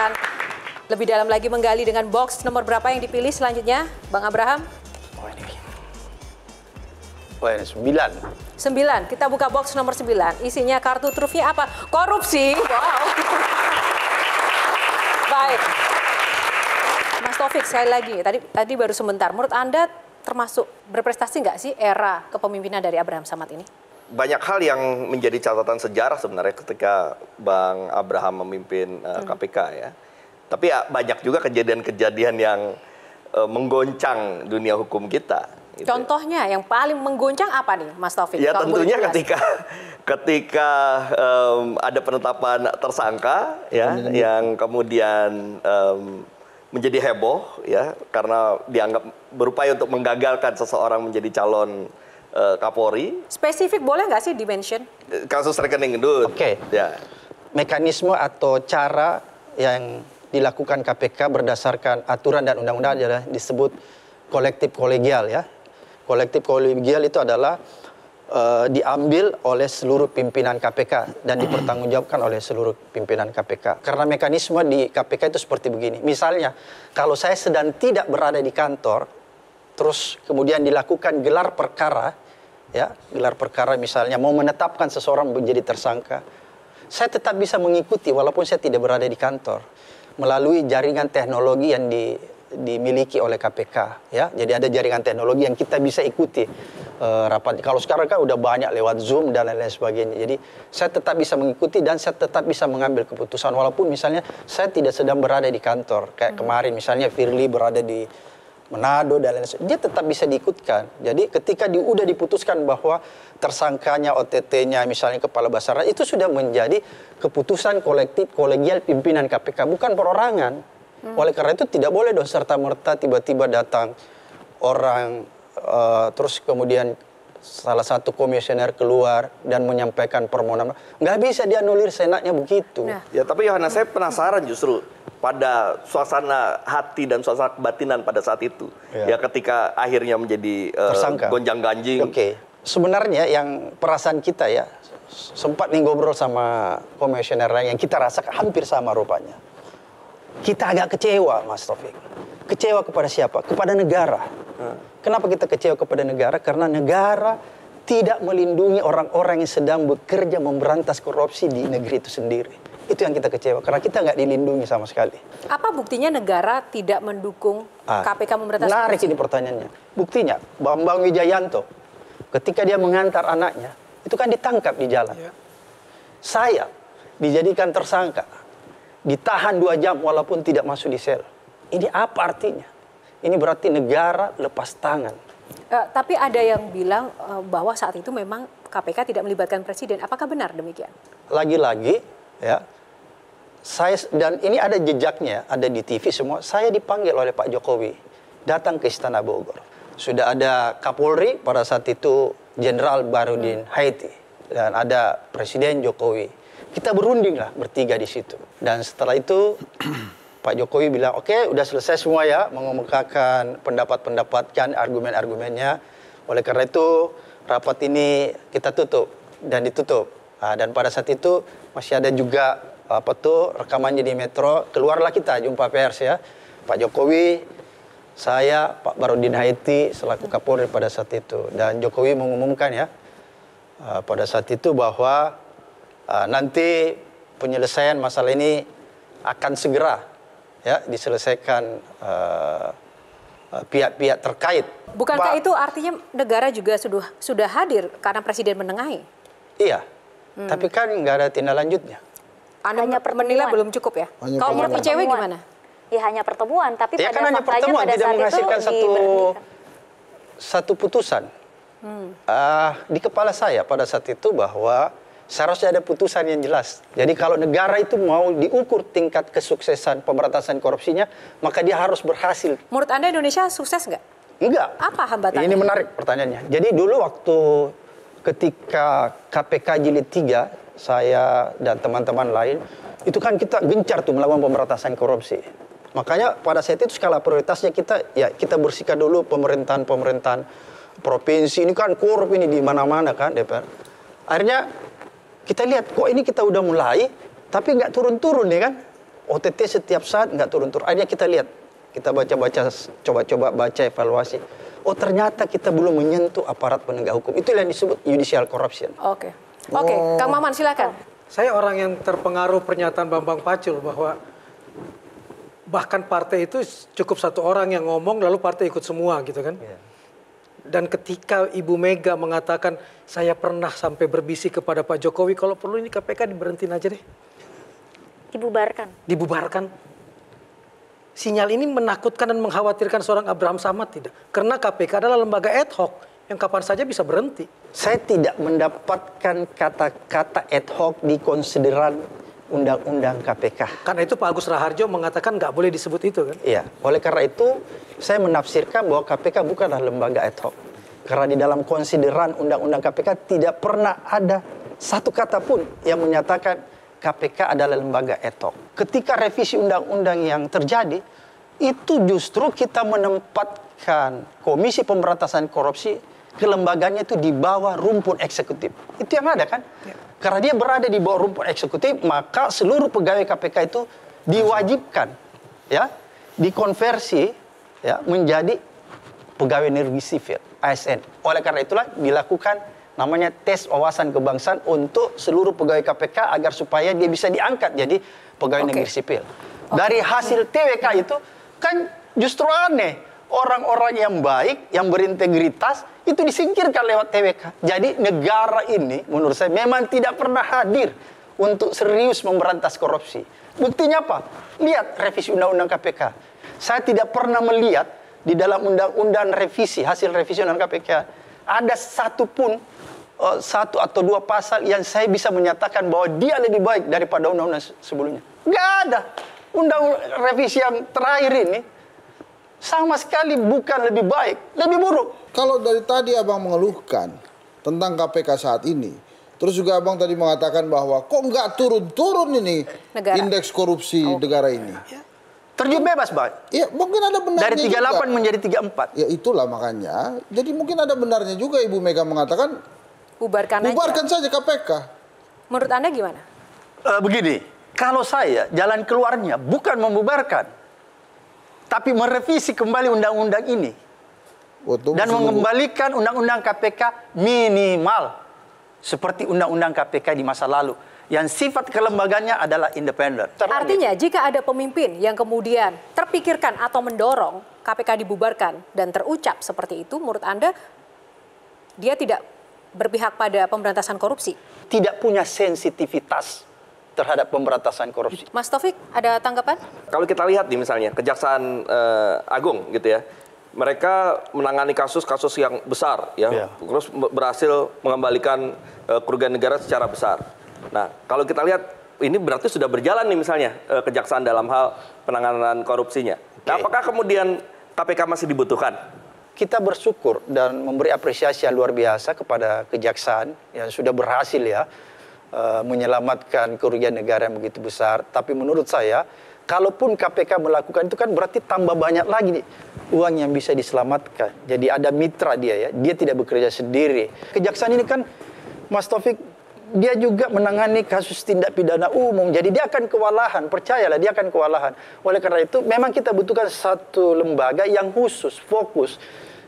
akan lebih dalam lagi menggali dengan box nomor berapa yang dipilih selanjutnya, Bang Abraham? Oh ini. Oh ini sembilan. Sembilan. Kita buka box nomor sembilan. Isinya kartu trufnya apa? Korupsi. Wow. Baik. Mas Taufik, sekali lagi. Tadi tadi baru sebentar. Menurut Anda termasuk berprestasi nggak sih era kepemimpinan dari Abraham Samad ini? banyak hal yang menjadi catatan sejarah sebenarnya ketika Bang Abraham memimpin uh, eh, KPK hmm. ya. Tapi uh, banyak juga kejadian-kejadian yang uh, menggoncang dunia hukum kita. Gitu. Ya. Contohnya yang paling menggoncang apa nih, Mas Taufik? Ya tentunya ketika ketika um, ada penetapan tersangka ya hmm. yang kemudian um, menjadi heboh ya karena dianggap berupaya untuk menggagalkan seseorang menjadi calon uh, Kapolri. Spesifik boleh nggak sih dimension? Eh, kasus rekening dulu. Oke. Okay. Ya. Mekanisme atau cara yang dilakukan KPK berdasarkan aturan dan undang-undang adalah disebut kolektif kolegial ya. Kolektif kolegial itu adalah uh, diambil oleh seluruh pimpinan KPK dan dipertanggungjawabkan oleh seluruh pimpinan KPK. Karena mekanisme di KPK itu seperti begini. Misalnya, kalau saya sedang tidak berada di kantor, terus kemudian dilakukan gelar perkara, ya, gelar perkara misalnya mau menetapkan seseorang menjadi tersangka, saya tetap bisa mengikuti walaupun saya tidak berada di kantor melalui jaringan teknologi yang di, dimiliki oleh KPK ya jadi ada jaringan teknologi yang kita bisa ikuti e, rapat kalau sekarang kan udah banyak lewat zoom dan lain-lain sebagainya jadi saya tetap bisa mengikuti dan saya tetap bisa mengambil keputusan walaupun misalnya saya tidak sedang berada di kantor kayak hmm. kemarin misalnya Firly berada di Manado dan lain sebagainya, dia tetap bisa diikutkan. Jadi ketika di, udah diputuskan bahwa tersangkanya OTT-nya misalnya kepala basara itu sudah menjadi keputusan kolektif kolegial pimpinan KPK bukan perorangan. Hmm. Oleh karena itu tidak boleh dong serta merta tiba-tiba datang orang uh, terus kemudian salah satu komisioner keluar dan menyampaikan permohonan nggak bisa dia dianulir senatnya begitu nah. ya tapi Yohana saya penasaran justru pada suasana hati dan suasana kebatinan pada saat itu ya, ya ketika akhirnya menjadi uh, gonjang ganjing oke sebenarnya yang perasaan kita ya sempat nih ngobrol sama komisioner lain yang kita rasakan hampir sama rupanya kita agak kecewa Mas Taufik kecewa kepada siapa kepada negara hmm Kenapa kita kecewa kepada negara? Karena negara tidak melindungi orang-orang yang sedang bekerja memberantas korupsi di negeri itu sendiri. Itu yang kita kecewa, karena kita nggak dilindungi sama sekali. Apa buktinya negara tidak mendukung ah, KPK memberantas menarik korupsi? Menarik ini pertanyaannya. Buktinya, Bambang Wijayanto, ketika dia mengantar anaknya, itu kan ditangkap di jalan. Ya. Saya dijadikan tersangka, ditahan dua jam walaupun tidak masuk di sel. Ini apa artinya? Ini berarti negara lepas tangan. Uh, tapi ada yang bilang uh, bahwa saat itu memang KPK tidak melibatkan presiden. Apakah benar demikian? Lagi-lagi ya. Saya dan ini ada jejaknya, ada di TV semua. Saya dipanggil oleh Pak Jokowi datang ke Istana Bogor. Sudah ada Kapolri pada saat itu Jenderal Barudin hmm. Haiti dan ada Presiden Jokowi. Kita berunding lah bertiga di situ. Dan setelah itu Pak Jokowi bilang, oke okay, udah selesai semua ya mengemukakan pendapat-pendapat dan argumen-argumennya. Oleh karena itu rapat ini kita tutup dan ditutup. Nah, dan pada saat itu masih ada juga apa tuh rekaman jadi Metro. Keluarlah kita jumpa pers ya. Pak Jokowi, saya, Pak Barudin Haiti selaku Kapolri pada saat itu. Dan Jokowi mengumumkan ya ah, pada saat itu bahwa ah, nanti penyelesaian masalah ini akan segera ya diselesaikan eh, eh, pihak-pihak uh, terkait. Bukankah Pak, itu artinya negara juga sudah sudah hadir karena presiden menengahi? Iya. Hmm. Tapi kan nggak ada tindak lanjutnya. Anda hanya menilai belum cukup ya? Kalau menurut cewek gimana? Ya hanya pertemuan, tapi ya, pada kan hanya pertemuan, pada tidak saat menghasilkan satu satu putusan. Hmm. Uh, di kepala saya pada saat itu bahwa seharusnya ada putusan yang jelas. Jadi kalau negara itu mau diukur tingkat kesuksesan pemberantasan korupsinya, maka dia harus berhasil. Menurut Anda Indonesia sukses nggak? Enggak. Apa hambatannya? Ini menarik pertanyaannya. Jadi dulu waktu ketika KPK jilid 3, saya dan teman-teman lain, itu kan kita gencar tuh melakukan pemberantasan korupsi. Makanya pada saat itu skala prioritasnya kita, ya kita bersihkan dulu pemerintahan-pemerintahan provinsi ini kan korup ini di mana-mana kan DPR. Akhirnya kita lihat kok ini kita udah mulai tapi nggak turun-turun ya kan? OTT setiap saat nggak turun-turun. Akhirnya kita lihat, kita baca-baca, coba-coba baca evaluasi. Oh ternyata kita belum menyentuh aparat penegak hukum. Itu yang disebut judicial corruption. Oke, okay. oke, okay. oh. Kang Maman silakan. Saya orang yang terpengaruh pernyataan Bambang Pacul bahwa bahkan partai itu cukup satu orang yang ngomong lalu partai ikut semua gitu kan. Yeah. Dan ketika Ibu Mega mengatakan saya pernah sampai berbisik kepada Pak Jokowi kalau perlu ini KPK diberhentiin aja deh. Dibubarkan. Dibubarkan. Sinyal ini menakutkan dan mengkhawatirkan seorang Abraham Samad tidak? Karena KPK adalah lembaga ad hoc yang kapan saja bisa berhenti. Saya tidak mendapatkan kata-kata ad hoc di konsideran undang-undang KPK. Karena itu Pak Agus Raharjo mengatakan nggak boleh disebut itu kan? Iya. Oleh karena itu saya menafsirkan bahwa KPK bukanlah lembaga ad hoc. Karena di dalam konsideran undang-undang KPK tidak pernah ada satu kata pun yang menyatakan KPK adalah lembaga ad hoc. Ketika revisi undang-undang yang terjadi, itu justru kita menempatkan Komisi Pemberantasan Korupsi kelembagaannya itu di bawah rumpun eksekutif. Itu yang ada kan? Iya. Karena dia berada di bawah rumput eksekutif, maka seluruh pegawai KPK itu diwajibkan ya dikonversi ya menjadi pegawai negeri sipil ASN. Oleh karena itulah dilakukan namanya tes wawasan kebangsaan untuk seluruh pegawai KPK agar supaya dia bisa diangkat jadi pegawai okay. negeri sipil. Okay. Dari hasil TWK itu kan justru aneh orang-orang yang baik, yang berintegritas itu disingkirkan lewat TWK. Jadi negara ini menurut saya memang tidak pernah hadir untuk serius memberantas korupsi. Buktinya apa? Lihat revisi undang-undang KPK. Saya tidak pernah melihat di dalam undang-undang revisi hasil revisi undang undang KPK ada satu pun eh, satu atau dua pasal yang saya bisa menyatakan bahwa dia lebih baik daripada undang-undang sebelumnya. Gak ada. Undang revisi yang terakhir ini sama sekali bukan lebih baik, lebih buruk. Kalau dari tadi abang mengeluhkan tentang KPK saat ini, terus juga abang tadi mengatakan bahwa kok nggak turun-turun ini negara. indeks korupsi oh. negara ini. Ya. Terjun bebas, Pak. Iya, mungkin ada benarnya Dari 38 juga. menjadi 34. Ya itulah makanya. Jadi mungkin ada benarnya juga Ibu Mega mengatakan ubarkan aja. saja KPK. Menurut Anda gimana? Uh, begini, kalau saya jalan keluarnya bukan membubarkan, tapi merevisi kembali undang-undang ini Untuk dan mengembalikan undang-undang KPK minimal seperti undang-undang KPK di masa lalu yang sifat kelembagannya adalah independen. Artinya jika ada pemimpin yang kemudian terpikirkan atau mendorong KPK dibubarkan dan terucap seperti itu menurut Anda dia tidak berpihak pada pemberantasan korupsi? Tidak punya sensitivitas terhadap pemberantasan korupsi. Mas Taufik, ada tanggapan? Kalau kita lihat nih misalnya Kejaksaan uh, Agung gitu ya, mereka menangani kasus-kasus yang besar ya, yeah. terus berhasil mengembalikan uh, kerugian negara secara besar. Nah, kalau kita lihat ini berarti sudah berjalan nih misalnya uh, kejaksaan dalam hal penanganan korupsinya. Okay. Nah, apakah kemudian KPK masih dibutuhkan? Kita bersyukur dan memberi apresiasi yang luar biasa kepada kejaksaan yang sudah berhasil ya Eh, menyelamatkan kerugian negara yang begitu besar. Tapi menurut saya, kalaupun KPK melakukan itu kan berarti tambah banyak lagi nih uang yang bisa diselamatkan. Jadi ada mitra dia ya, dia tidak bekerja sendiri. Kejaksaan ini kan Mas Taufik dia juga menangani kasus tindak pidana umum. Jadi dia akan kewalahan, percayalah dia akan kewalahan. Oleh karena itu memang kita butuhkan satu lembaga yang khusus, fokus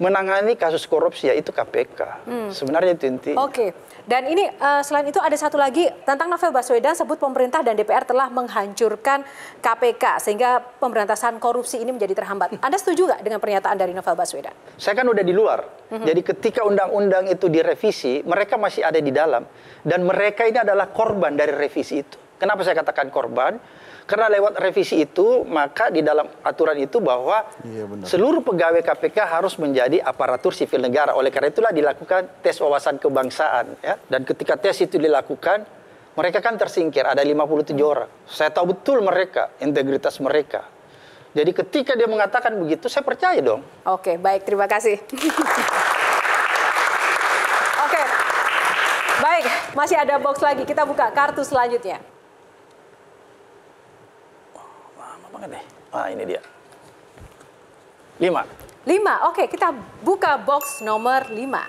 menangani kasus korupsi yaitu KPK. Hmm. Sebenarnya itu Oke. Okay. Dan ini uh, selain itu ada satu lagi tentang Novel Baswedan sebut pemerintah dan DPR telah menghancurkan KPK sehingga pemberantasan korupsi ini menjadi terhambat. Anda setuju nggak dengan pernyataan dari Novel Baswedan? Saya kan udah di luar. -hmm. Jadi ketika undang-undang itu direvisi, mereka masih ada di dalam dan mereka ini adalah korban dari revisi itu. Kenapa saya katakan korban? Karena lewat revisi itu, maka di dalam aturan itu bahwa iya, benar. seluruh pegawai KPK harus menjadi aparatur sipil negara. Oleh karena itulah dilakukan tes wawasan kebangsaan. Ya. Dan ketika tes itu dilakukan, mereka kan tersingkir, ada 57 orang. Saya tahu betul mereka, integritas mereka. Jadi ketika dia mengatakan begitu, saya percaya dong. Oke, baik. Terima kasih. Oke, baik. Masih ada box lagi, kita buka kartu selanjutnya. banget deh. Nah, ini dia. Lima. Lima, oke kita buka box nomor lima.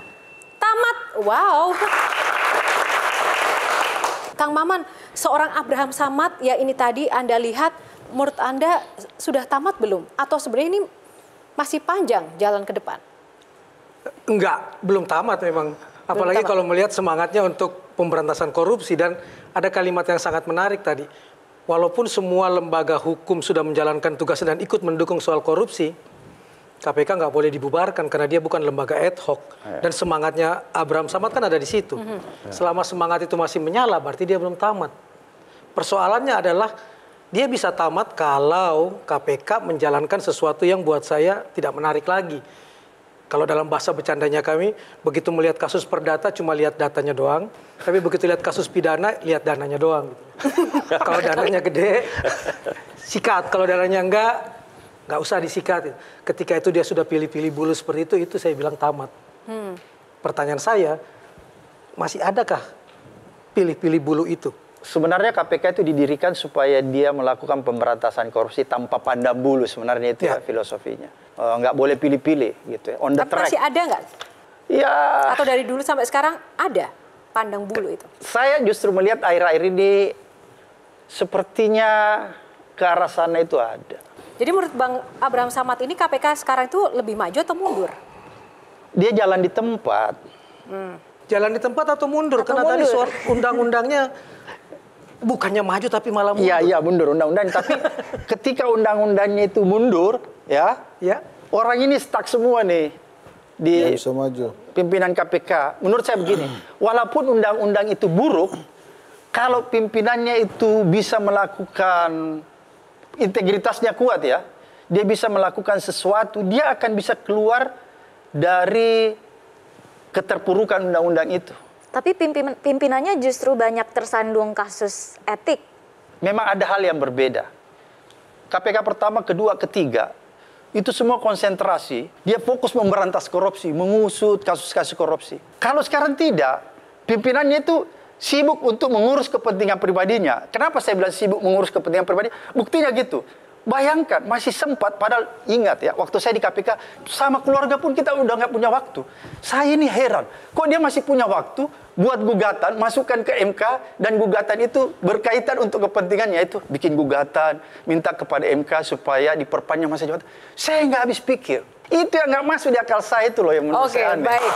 Tamat, wow. Kang Maman, seorang Abraham Samad, ya ini tadi Anda lihat, menurut Anda sudah tamat belum? Atau sebenarnya ini masih panjang jalan ke depan? Enggak, belum tamat memang. Apalagi tamat. kalau melihat semangatnya untuk pemberantasan korupsi dan ada kalimat yang sangat menarik tadi walaupun semua lembaga hukum sudah menjalankan tugas dan ikut mendukung soal korupsi, KPK nggak boleh dibubarkan karena dia bukan lembaga ad hoc iya. dan semangatnya Abraham Samad kan ada di situ. Mhm. Iya. Selama semangat itu masih menyala, berarti dia belum tamat. Persoalannya adalah dia bisa tamat kalau KPK menjalankan sesuatu yang buat saya tidak menarik lagi. Kalau dalam bahasa bercandanya kami, begitu melihat kasus perdata cuma lihat datanya doang, tapi begitu lihat kasus pidana lihat dananya doang. kalau dananya gede, sikat. Kalau dananya enggak, enggak usah disikat. Ketika itu dia sudah pilih-pilih bulu seperti itu, itu saya bilang tamat. Hmm. Pertanyaan saya, masih adakah pilih-pilih bulu itu? Sebenarnya KPK itu didirikan supaya dia melakukan pemberantasan korupsi tanpa pandang bulu. Sebenarnya itu ya. ya filosofinya. Eh, nggak uh, boleh pilih-pilih gitu ya. On the Tapi track. masih ada nggak? Ya. Atau dari dulu sampai sekarang ada pandang bulu itu? Saya justru melihat air air ini sepertinya ke arah sana itu ada. Jadi menurut Bang Abraham Samad ini KPK sekarang itu lebih maju atau mundur? Dia jalan di tempat. Hmm. Jalan di tempat atau mundur? Atau Karena mundur. tadi undang-undangnya bukannya maju tapi malah iya, mundur. Iya iya mundur undang-undang tapi ketika undang-undangnya itu mundur ya ya orang ini stuck semua nih di ya, bisa maju. pimpinan KPK. Menurut saya begini, walaupun undang-undang itu buruk, kalau pimpinannya itu bisa melakukan integritasnya kuat ya, dia bisa melakukan sesuatu, dia akan bisa keluar dari keterpurukan undang-undang itu. Tapi pimpin, pimpinannya justru banyak tersandung kasus etik. Memang ada hal yang berbeda. KPK pertama, kedua, ketiga itu semua konsentrasi. Dia fokus memberantas korupsi, mengusut kasus-kasus korupsi. Kalau sekarang tidak, pimpinannya itu sibuk untuk mengurus kepentingan pribadinya. Kenapa saya bilang sibuk mengurus kepentingan pribadi? Buktinya gitu. Bayangkan masih sempat padahal ingat ya waktu saya di KPK sama keluarga pun kita udah nggak punya waktu. Saya ini heran kok dia masih punya waktu buat gugatan masukkan ke MK dan gugatan itu berkaitan untuk kepentingannya itu bikin gugatan minta kepada MK supaya diperpanjang masa jabatan. Saya nggak habis pikir. Itu yang nggak masuk di akal saya itu loh yang menurut okay, saya Oke Baik.